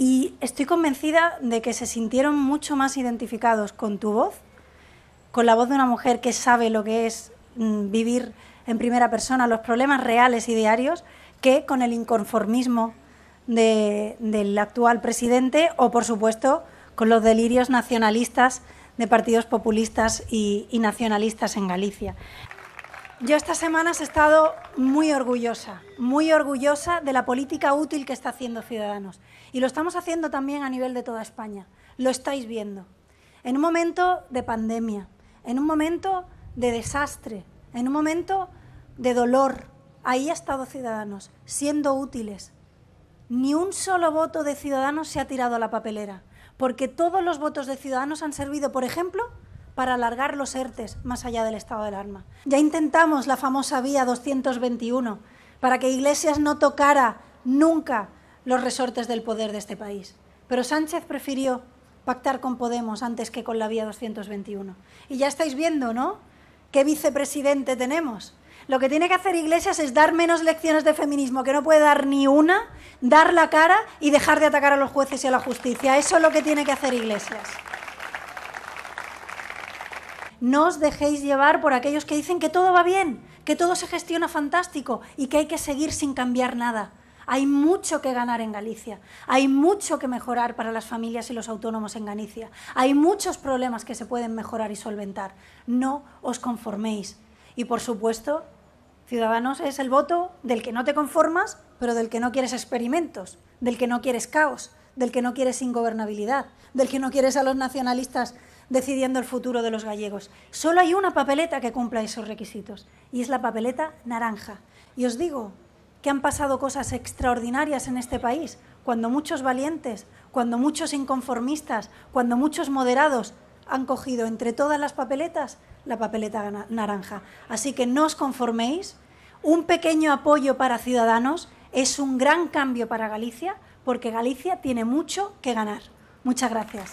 Y estoy convencida de que se sintieron mucho más identificados con tu voz, con la voz de una mujer que sabe lo que es mm, vivir en primera persona los problemas reales y diarios, que con el inconformismo del actual presidente o, por supuesto, con los delirios nacionalistas de partidos populistas y nacionalistas en Galicia. Yo esta semana he estado muy orgullosa, muy orgullosa de la política útil que está haciendo Ciudadanos. Y lo estamos haciendo también a nivel de toda España. Lo estáis viendo. En un momento de pandemia, en un momento de desastre, en un momento de dolor, ahí ha estado Ciudadanos, siendo útiles. Ni un solo voto de Ciudadanos se ha tirado a la papelera, porque todos los votos de Ciudadanos han servido, por ejemplo, para alargar los ERTES más allá del estado del alarma. Ya intentamos la famosa vía 221 para que Iglesias no tocara nunca los resortes del poder de este país. Pero Sánchez prefirió pactar con Podemos antes que con la vía 221. Y ya estáis viendo, ¿no? ¿Qué vicepresidente tenemos? Lo que tiene que hacer Iglesias es dar menos lecciones de feminismo, que no puede dar ni una, dar la cara y dejar de atacar a los jueces y a la justicia. Eso es lo que tiene que hacer Iglesias no os dejéis llevar por aquellos que dicen que todo va bien, que todo se gestiona fantástico y que hay que seguir sin cambiar nada. Hay mucho que ganar en Galicia, hay mucho que mejorar para las familias y los autónomos en Galicia, hay muchos problemas que se pueden mejorar y solventar. No os conforméis. Y por supuesto, Ciudadanos es el voto del que no te conformas, pero del que no quieres experimentos, del que no quieres caos, del que no quieres ingobernabilidad, del que no quieres a los nacionalistas decidiendo el futuro de los gallegos. Solo hay una papeleta que cumpla esos requisitos y es la papeleta naranja. Y os digo que han pasado cosas extraordinarias en este país, cuando muchos valientes, cuando muchos inconformistas, cuando muchos moderados han cogido entre todas las papeletas la papeleta naranja. Así que no os conforméis, un pequeño apoyo para Ciudadanos es un gran cambio para Galicia, porque Galicia tiene mucho que ganar. Muchas gracias.